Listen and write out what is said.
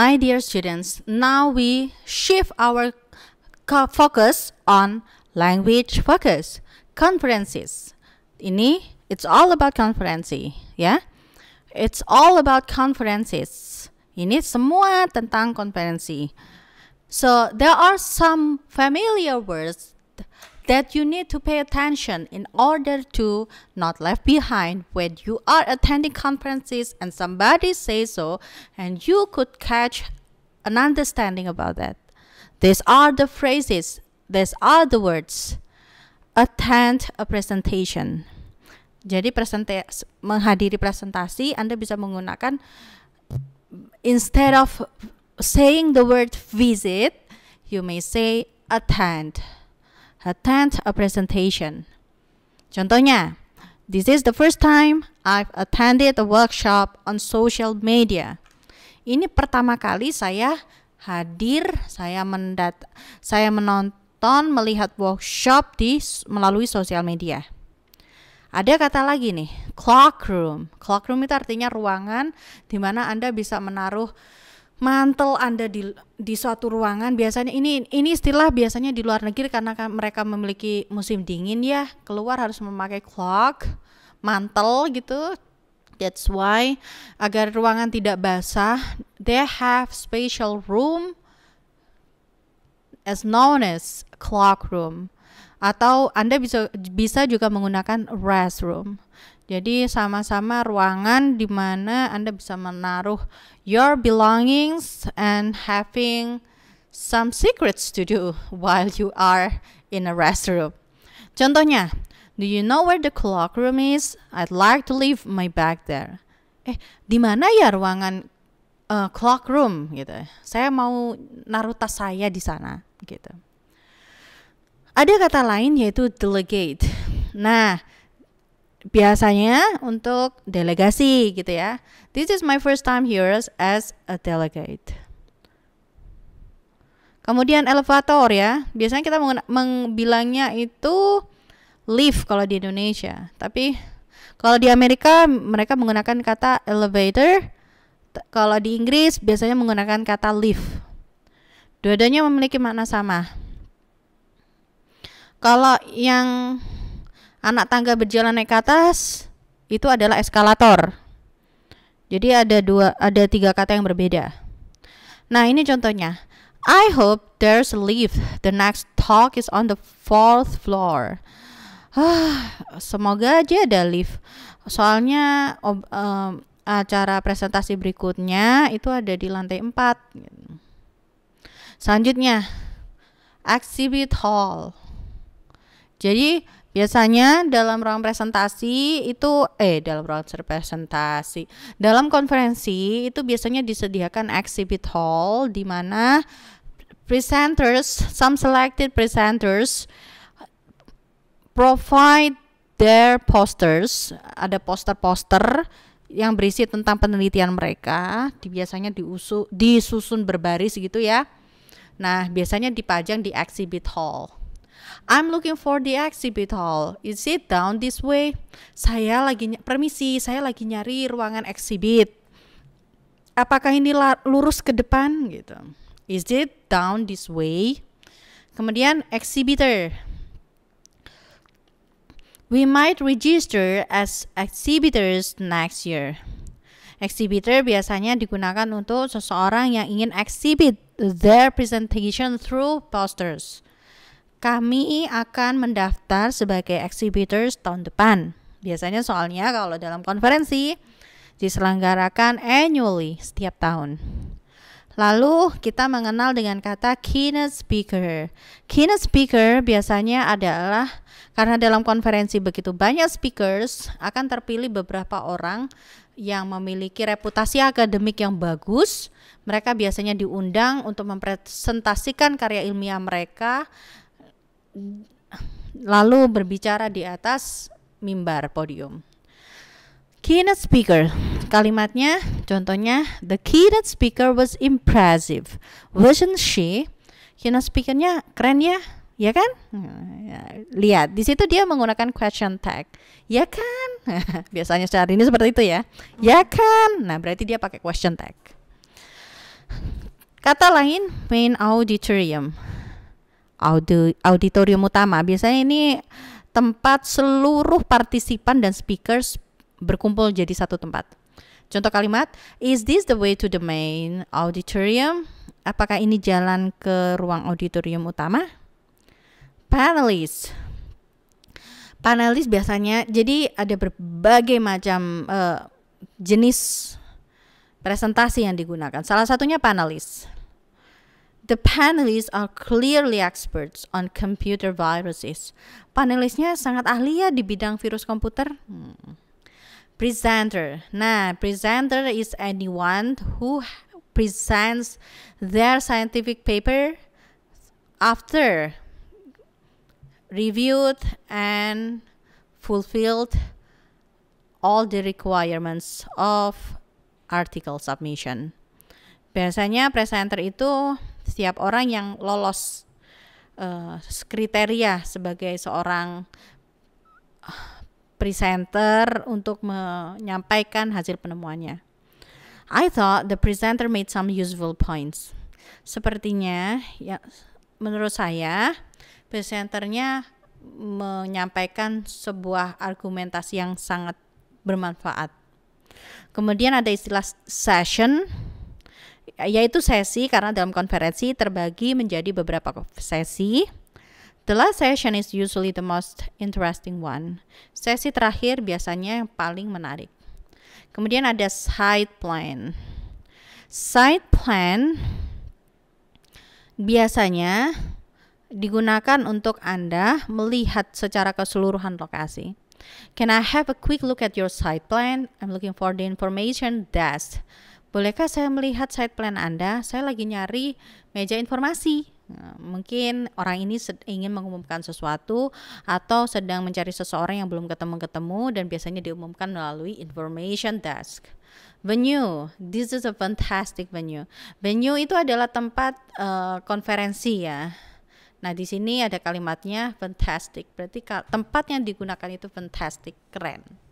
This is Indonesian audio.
My dear students, now we shift our focus on language focus. Conferences. Ini it's all about conferency, yeah. It's all about conferences. Ini semua tentang konferensi. So there are some familiar words that you need to pay attention in order to not left behind when you are attending conferences and somebody says so and you could catch an understanding about that. These are the phrases, these are the words. Attend a presentation. Jadi presentasi, menghadiri presentasi Anda bisa menggunakan instead of saying the word visit, you may say attend. attend a presentation. Contohnya, this is the first time I've attended a workshop on social media. Ini pertama kali saya hadir, saya mendat saya menonton melihat workshop di melalui sosial media. Ada kata lagi nih, clock room. Clock room itu artinya ruangan di mana Anda bisa menaruh mantel Anda di di suatu ruangan biasanya ini ini istilah biasanya di luar negeri karena kan mereka memiliki musim dingin ya keluar harus memakai cloak mantel gitu that's why agar ruangan tidak basah they have special room as known as clock room atau Anda bisa bisa juga menggunakan restroom jadi sama-sama ruangan di mana Anda bisa menaruh your belongings and having some secrets to do while you are in a restroom. Contohnya, do you know where the clock room is? I'd like to leave my bag there. Eh, di mana ya ruangan uh, room gitu? Saya mau naruh tas saya di sana gitu. Ada kata lain yaitu delegate. Nah, biasanya untuk delegasi gitu ya. This is my first time here as a delegate. Kemudian elevator ya. Biasanya kita bilangnya itu lift kalau di Indonesia. Tapi kalau di Amerika mereka menggunakan kata elevator. Kalau di Inggris biasanya menggunakan kata lift. Dua-duanya memiliki makna sama. Kalau yang Anak tangga berjalan naik ke atas itu adalah eskalator. Jadi ada dua ada tiga kata yang berbeda. Nah, ini contohnya. I hope there's a lift. The next talk is on the fourth floor. Ah, semoga aja ada lift. Soalnya um, acara presentasi berikutnya itu ada di lantai 4. Selanjutnya, exhibit hall. Jadi Biasanya dalam ruang presentasi itu eh dalam ruang presentasi. Dalam konferensi itu biasanya disediakan exhibit hall di mana presenters, some selected presenters provide their posters, ada poster-poster yang berisi tentang penelitian mereka, di, biasanya diusu, disusun berbaris gitu ya. Nah, biasanya dipajang di exhibit hall. I'm looking for the exhibit hall. Is it down this way? Saya lagi permisi, saya lagi nyari ruangan exhibit. Apakah ini lurus ke depan gitu? Is it down this way? Kemudian exhibitor. We might register as exhibitors next year. Exhibitor biasanya digunakan untuk seseorang yang ingin exhibit their presentation through posters kami akan mendaftar sebagai exhibitors tahun depan. Biasanya soalnya kalau dalam konferensi diselenggarakan annually setiap tahun. Lalu kita mengenal dengan kata keynote speaker. Keynote speaker biasanya adalah karena dalam konferensi begitu banyak speakers akan terpilih beberapa orang yang memiliki reputasi akademik yang bagus. Mereka biasanya diundang untuk mempresentasikan karya ilmiah mereka lalu berbicara di atas mimbar podium. Keynote speaker. Kalimatnya, contohnya, the keynote speaker was impressive. Wasn't she? Keynote speakernya keren ya, ya kan? Ya, lihat, di situ dia menggunakan question tag. Ya kan? Biasanya sehari ini seperti itu ya. Ya kan? Nah, berarti dia pakai question tag. Kata lain, main auditorium audi auditorium utama. Biasanya ini tempat seluruh partisipan dan speakers berkumpul jadi satu tempat. Contoh kalimat, is this the way to the main auditorium? Apakah ini jalan ke ruang auditorium utama? Panelis. Panelis biasanya jadi ada berbagai macam uh, jenis presentasi yang digunakan. Salah satunya panelis. The panelists are clearly experts on computer viruses. Panelisnya sangat ahli ya di bidang virus komputer. Hmm. Presenter. Nah, presenter is anyone who presents their scientific paper after reviewed and fulfilled all the requirements of article submission. Biasanya presenter itu setiap orang yang lolos uh, kriteria sebagai seorang eh, presenter untuk menyampaikan hasil penemuannya. I thought the presenter made some useful points. Sepertinya ya menurut saya presenternya menyampaikan sebuah argumentasi yang sangat bermanfaat. Kemudian ada istilah session yaitu sesi karena dalam konferensi terbagi menjadi beberapa sesi. The last session is usually the most interesting one. Sesi terakhir biasanya yang paling menarik. Kemudian ada side plan. Side plan biasanya digunakan untuk Anda melihat secara keseluruhan lokasi. Can I have a quick look at your site plan? I'm looking for the information that Bolehkah saya melihat side plan Anda? Saya lagi nyari meja informasi. Nah, mungkin orang ini ingin mengumumkan sesuatu atau sedang mencari seseorang yang belum ketemu-ketemu dan biasanya diumumkan melalui information desk. Venue, this is a fantastic venue. Venue itu adalah tempat uh, konferensi ya. Nah, di sini ada kalimatnya fantastic. Berarti tempat yang digunakan itu fantastic, keren.